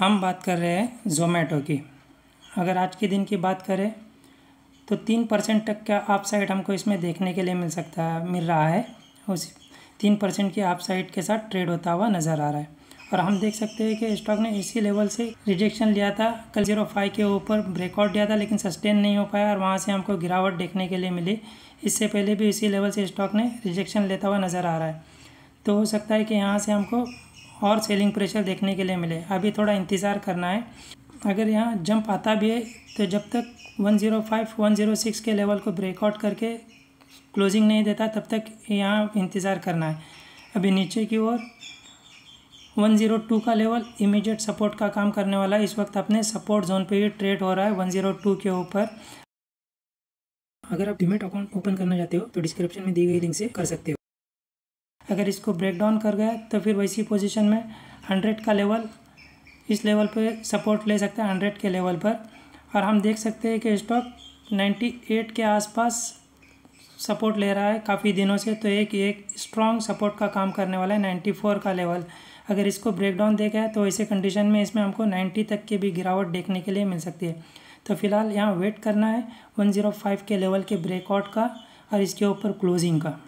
हम बात कर रहे हैं जोमेटो की अगर आज के दिन की बात करें तो तीन परसेंट तक का आप साइड हमको इसमें देखने के लिए मिल सकता है मिल रहा है उस तीन परसेंट की आप साइड के साथ ट्रेड होता हुआ नज़र आ रहा है और हम देख सकते हैं कि स्टॉक ने इसी लेवल से रिजेक्शन लिया था कल जीरो फाइव के ऊपर ब्रेकआउट दिया था लेकिन सस्टेन नहीं हो पाया और वहाँ से हमको गिरावट देखने के लिए मिली इससे पहले भी इसी लेवल से स्टॉक ने रिजेक्शन लेता हुआ नज़र आ रहा है तो हो सकता है कि यहाँ से हमको और सेलिंग प्रेशर देखने के लिए मिले अभी थोड़ा इंतज़ार करना है अगर यहाँ जंप आता भी है तो जब तक 105, 106 के लेवल को ब्रेकआउट करके क्लोजिंग नहीं देता तब तक यहाँ इंतज़ार करना है अभी नीचे की ओर 102 का लेवल इमीडिएट सपोर्ट का काम करने वाला है इस वक्त अपने सपोर्ट जोन पे ही ट्रेड हो रहा है 102 के ऊपर अगर आप डिमेट अकाउंट ओपन करना चाहते हो तो डिस्क्रिप्शन में दी गई लिंक से कर सकते हो अगर इसको ब्रेक डाउन कर गया तो फिर वैसी पोजीशन में हंड्रेड का लेवल इस लेवल पर सपोर्ट ले सकते हैं हंड्रेड के लेवल पर और हम देख सकते हैं कि स्टॉक नाइन्टी एट के आसपास सपोर्ट ले रहा है काफ़ी दिनों से तो एक एक स्ट्रॉन्ग सपोर्ट का काम करने वाला है नाइन्टी फोर का लेवल अगर इसको ब्रेकडाउन देखा है तो ऐसे कंडीशन में इसमें हमको नाइन्टी तक की भी गिरावट देखने के लिए मिल सकती है तो फिलहाल यहाँ वेट करना है वन ज़ीरो फाइव के लेवल के ब्रेकआउट का और इसके ऊपर क्लोजिंग का